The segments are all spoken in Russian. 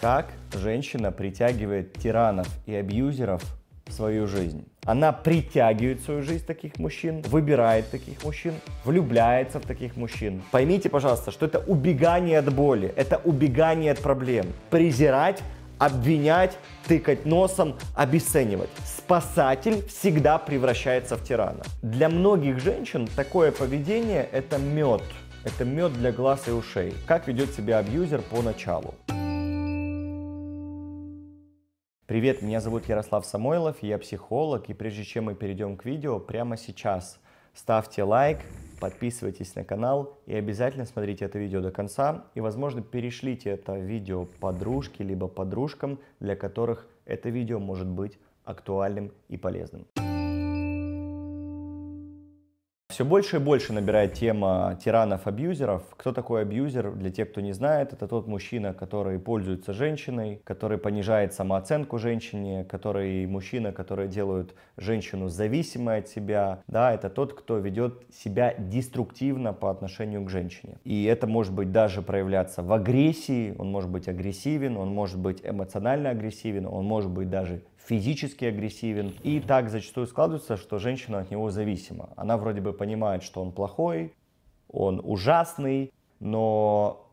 Как женщина притягивает тиранов и абьюзеров в свою жизнь? Она притягивает в свою жизнь таких мужчин, выбирает таких мужчин, влюбляется в таких мужчин. Поймите, пожалуйста, что это убегание от боли, это убегание от проблем. Презирать обвинять, тыкать носом, обесценивать. Спасатель всегда превращается в тирана. Для многих женщин такое поведение – это мед. Это мед для глаз и ушей. Как ведет себя абьюзер поначалу. началу. Привет, меня зовут Ярослав Самойлов, я психолог, и прежде чем мы перейдем к видео, прямо сейчас ставьте лайк, подписывайтесь на канал и обязательно смотрите это видео до конца, и, возможно, перешлите это видео подружке либо подружкам, для которых это видео может быть актуальным и полезным. Все больше и больше набирает тема тиранов-абьюзеров. Кто такой абьюзер? Для тех, кто не знает, это тот мужчина, который пользуется женщиной, который понижает самооценку женщине, который мужчина, который делает женщину зависимой от себя. Да, это тот, кто ведет себя деструктивно по отношению к женщине. И это может быть даже проявляться в агрессии, он может быть агрессивен, он может быть эмоционально агрессивен, он может быть даже физически агрессивен. И так зачастую складывается, что женщина от него зависима. Она вроде бы понимает, что он плохой, он ужасный, но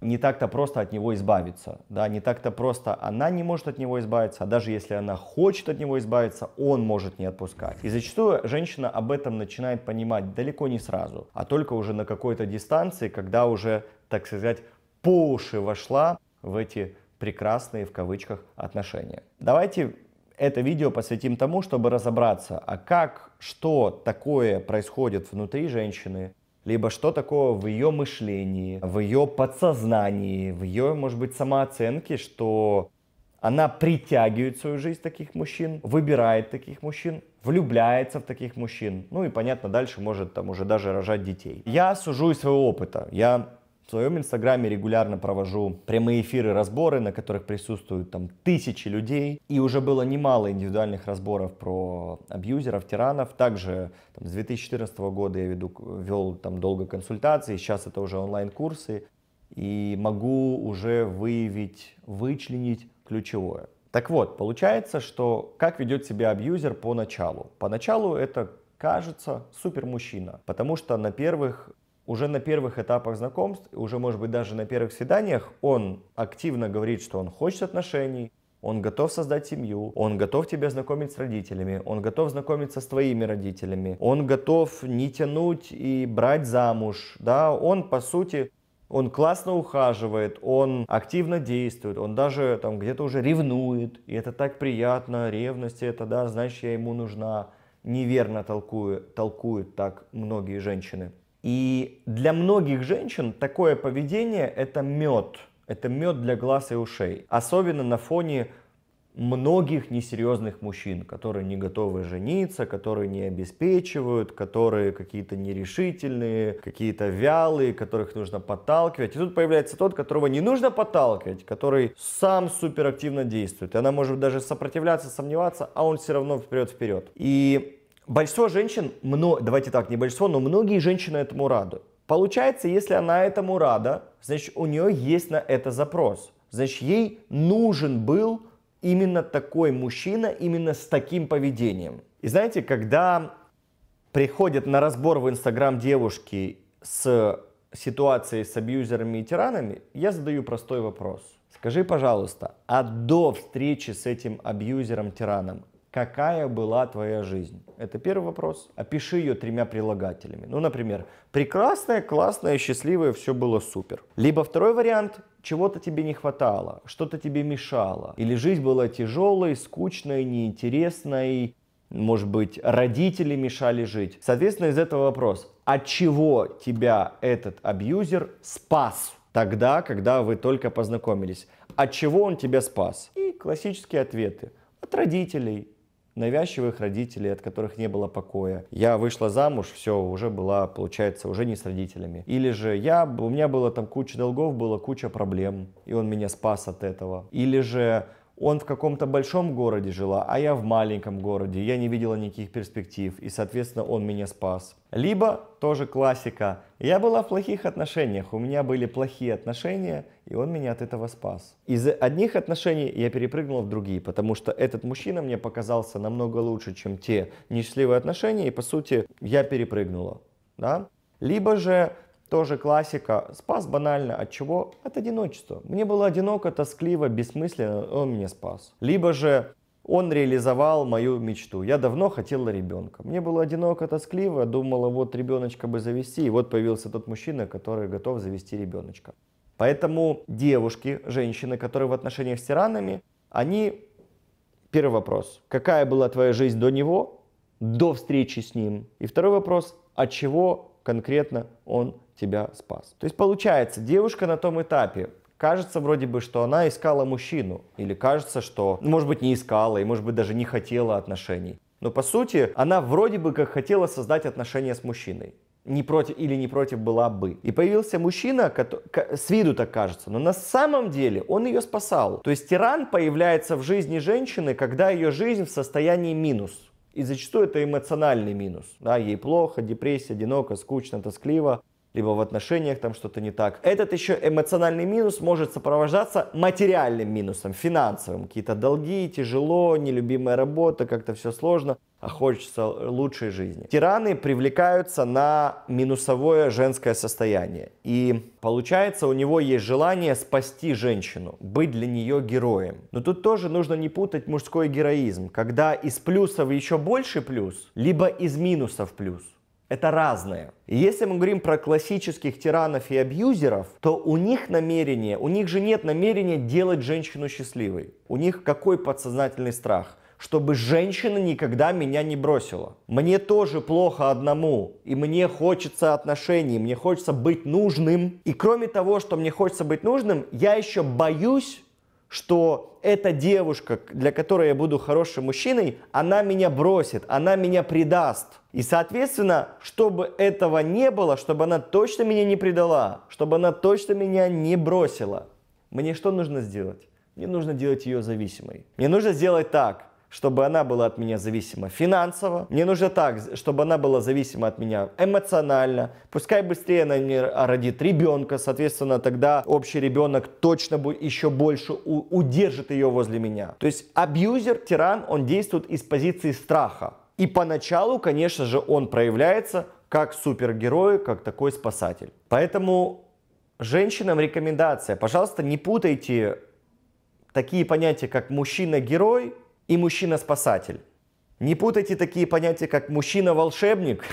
не так-то просто от него избавиться, да, не так-то просто она не может от него избавиться, а даже если она хочет от него избавиться, он может не отпускать. И зачастую женщина об этом начинает понимать далеко не сразу, а только уже на какой-то дистанции, когда уже, так сказать, по уши вошла в эти прекрасные в кавычках отношения. Давайте это видео посвятим тому, чтобы разобраться, а как, что такое происходит внутри женщины, либо что такое в ее мышлении, в ее подсознании, в ее, может быть, самооценке, что она притягивает в свою жизнь таких мужчин, выбирает таких мужчин, влюбляется в таких мужчин. Ну и, понятно, дальше может там уже даже рожать детей. Я сужу из своего опыта. Я в своем инстаграме регулярно провожу прямые эфиры, разборы, на которых присутствуют там тысячи людей. И уже было немало индивидуальных разборов про абьюзеров, тиранов. Также там, с 2014 года я веду, вел там долго консультации, сейчас это уже онлайн-курсы. И могу уже выявить, вычленить ключевое. Так вот, получается, что как ведет себя абьюзер поначалу? Поначалу это кажется супер мужчина, потому что на первых уже на первых этапах знакомств, уже, может быть, даже на первых свиданиях, он активно говорит, что он хочет отношений, он готов создать семью, он готов тебя знакомить с родителями, он готов знакомиться с твоими родителями, он готов не тянуть и брать замуж, да, он, по сути, он классно ухаживает, он активно действует, он даже там где-то уже ревнует, и это так приятно, ревность это, да, значит, я ему нужна. Неверно толкую, толкуют так многие женщины. И для многих женщин такое поведение – это мед. Это мед для глаз и ушей. Особенно на фоне многих несерьезных мужчин, которые не готовы жениться, которые не обеспечивают, которые какие-то нерешительные, какие-то вялые, которых нужно подталкивать. И тут появляется тот, которого не нужно подталкивать, который сам суперактивно действует. И она может даже сопротивляться, сомневаться, а он все равно вперед-вперед. И Большинство женщин, много, давайте так, не большинство, но многие женщины этому рады. Получается, если она этому рада, значит, у нее есть на это запрос. Значит, ей нужен был именно такой мужчина, именно с таким поведением. И знаете, когда приходят на разбор в Инстаграм девушки с ситуацией с абьюзерами и тиранами, я задаю простой вопрос. Скажи, пожалуйста, а до встречи с этим абьюзером-тираном Какая была твоя жизнь? Это первый вопрос. Опиши ее тремя прилагателями. Ну, например, прекрасная, классная, счастливая, все было супер. Либо второй вариант, чего-то тебе не хватало, что-то тебе мешало. Или жизнь была тяжелой, скучной, неинтересной, может быть, родители мешали жить. Соответственно, из этого вопрос, от а чего тебя этот абьюзер спас тогда, когда вы только познакомились? От а чего он тебя спас? И классические ответы. От родителей, навязчивых родителей, от которых не было покоя. Я вышла замуж, все, уже была, получается, уже не с родителями. Или же я, у меня было там куча долгов, была куча проблем, и он меня спас от этого. Или же он в каком-то большом городе жила, а я в маленьком городе, я не видела никаких перспектив, и, соответственно, он меня спас. Либо, тоже классика, я была в плохих отношениях, у меня были плохие отношения, и он меня от этого спас. Из одних отношений я перепрыгнула в другие, потому что этот мужчина мне показался намного лучше, чем те несчастливые отношения, и, по сути, я перепрыгнула. Да? Либо же тоже классика. Спас банально от чего? От одиночества. Мне было одиноко, тоскливо, бессмысленно, он меня спас. Либо же он реализовал мою мечту. Я давно хотела ребенка. Мне было одиноко, тоскливо, думала, вот ребеночка бы завести, и вот появился тот мужчина, который готов завести ребеночка. Поэтому девушки, женщины, которые в отношениях с тиранами, они... Первый вопрос. Какая была твоя жизнь до него, до встречи с ним? И второй вопрос. От чего конкретно он тебя спас. То есть получается, девушка на том этапе, кажется вроде бы, что она искала мужчину, или кажется, что, ну, может быть, не искала, и, может быть, даже не хотела отношений. Но по сути, она вроде бы как хотела создать отношения с мужчиной не против или не против была бы. И появился мужчина, который, с виду так кажется, но на самом деле он ее спасал. То есть тиран появляется в жизни женщины, когда ее жизнь в состоянии минус. И зачастую это эмоциональный минус. Да, ей плохо, депрессия, одиноко, скучно, тоскливо либо в отношениях там что-то не так. Этот еще эмоциональный минус может сопровождаться материальным минусом, финансовым. Какие-то долги, тяжело, нелюбимая работа, как-то все сложно, а хочется лучшей жизни. Тираны привлекаются на минусовое женское состояние. И получается, у него есть желание спасти женщину, быть для нее героем. Но тут тоже нужно не путать мужской героизм, когда из плюсов еще больше плюс, либо из минусов плюс это разное. если мы говорим про классических тиранов и абьюзеров, то у них намерение, у них же нет намерения делать женщину счастливой. У них какой подсознательный страх? чтобы женщина никогда меня не бросила. Мне тоже плохо одному, и мне хочется отношений, мне хочется быть нужным. И кроме того, что мне хочется быть нужным, я еще боюсь, что эта девушка, для которой я буду хорошим мужчиной, она меня бросит, она меня предаст. И, соответственно, чтобы этого не было, чтобы она точно меня не предала, чтобы она точно меня не бросила, мне что нужно сделать? Мне нужно делать ее зависимой. Мне нужно сделать так чтобы она была от меня зависима финансово. Мне нужно так, чтобы она была зависима от меня эмоционально. Пускай быстрее она мне родит ребенка, соответственно, тогда общий ребенок точно будет еще больше удержит ее возле меня. То есть абьюзер, тиран, он действует из позиции страха. И поначалу, конечно же, он проявляется как супергерой, как такой спасатель. Поэтому женщинам рекомендация. Пожалуйста, не путайте такие понятия, как мужчина-герой и мужчина-спасатель. Не путайте такие понятия, как мужчина-волшебник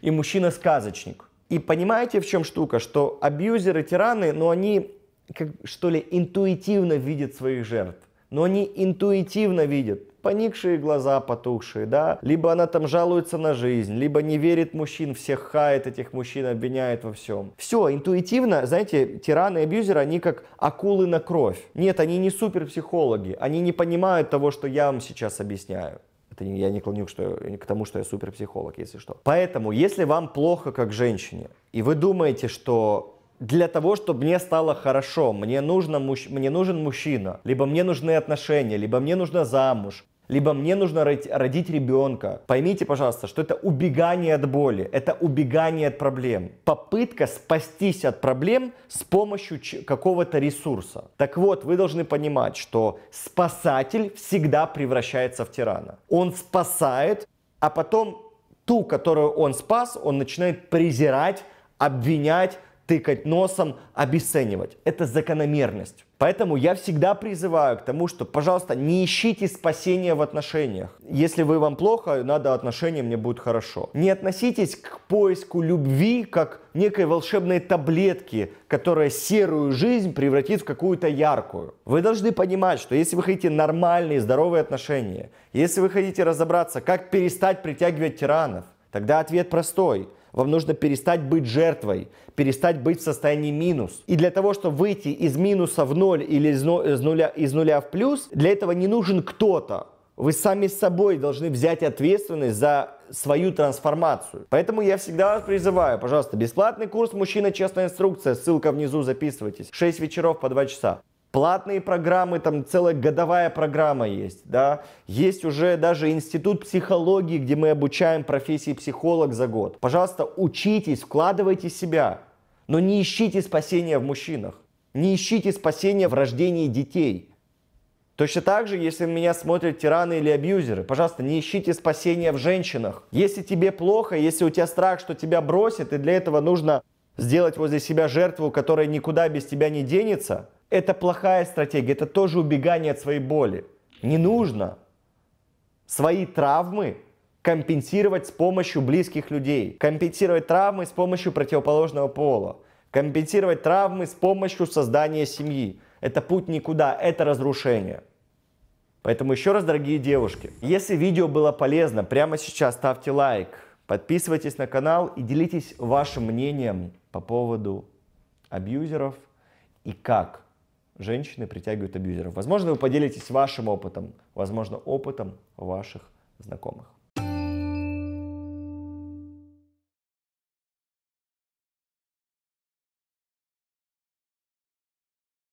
и мужчина-сказочник. И понимаете, в чем штука? Что абьюзеры, тираны, но ну, они, как, что ли, интуитивно видят своих жертв. Но они интуитивно видят поникшие глаза, потухшие, да, либо она там жалуется на жизнь, либо не верит мужчин, всех хает этих мужчин, обвиняет во всем. Все, интуитивно, знаете, тираны и абьюзеры, они как акулы на кровь. Нет, они не суперпсихологи, они не понимают того, что я вам сейчас объясняю. Это я не клоню что, к тому, что я суперпсихолог, если что. Поэтому, если вам плохо как женщине, и вы думаете, что для того, чтобы мне стало хорошо, мне, нужно, муж, мне нужен мужчина, либо мне нужны отношения, либо мне нужна замуж, либо мне нужно родить ребенка. Поймите, пожалуйста, что это убегание от боли, это убегание от проблем. Попытка спастись от проблем с помощью какого-то ресурса. Так вот, вы должны понимать, что спасатель всегда превращается в тирана. Он спасает, а потом ту, которую он спас, он начинает презирать, обвинять, тыкать носом, обесценивать. Это закономерность. Поэтому я всегда призываю к тому, что, пожалуйста, не ищите спасения в отношениях. Если вы вам плохо, надо отношения, мне будет хорошо. Не относитесь к поиску любви как некой волшебной таблетки, которая серую жизнь превратит в какую-то яркую. Вы должны понимать, что если вы хотите нормальные, здоровые отношения, если вы хотите разобраться, как перестать притягивать тиранов, тогда ответ простой – вам нужно перестать быть жертвой, перестать быть в состоянии минус. И для того, чтобы выйти из минуса в ноль или из нуля, из нуля в плюс, для этого не нужен кто-то. Вы сами с собой должны взять ответственность за свою трансформацию. Поэтому я всегда вас призываю, пожалуйста, бесплатный курс «Мужчина. Честная инструкция». Ссылка внизу, записывайтесь. 6 вечеров по 2 часа платные программы, там целая годовая программа есть, да, есть уже даже институт психологии, где мы обучаем профессии психолог за год. Пожалуйста, учитесь, вкладывайте себя, но не ищите спасения в мужчинах, не ищите спасения в рождении детей. Точно так же, если меня смотрят тираны или абьюзеры, пожалуйста, не ищите спасения в женщинах. Если тебе плохо, если у тебя страх, что тебя бросят, и для этого нужно сделать возле себя жертву, которая никуда без тебя не денется, это плохая стратегия, это тоже убегание от своей боли. Не нужно свои травмы компенсировать с помощью близких людей, компенсировать травмы с помощью противоположного пола, компенсировать травмы с помощью создания семьи. Это путь никуда, это разрушение. Поэтому еще раз, дорогие девушки, если видео было полезно, прямо сейчас ставьте лайк, подписывайтесь на канал и делитесь вашим мнением по поводу абьюзеров и как женщины притягивают абьюзеров. Возможно, вы поделитесь вашим опытом, возможно, опытом ваших знакомых.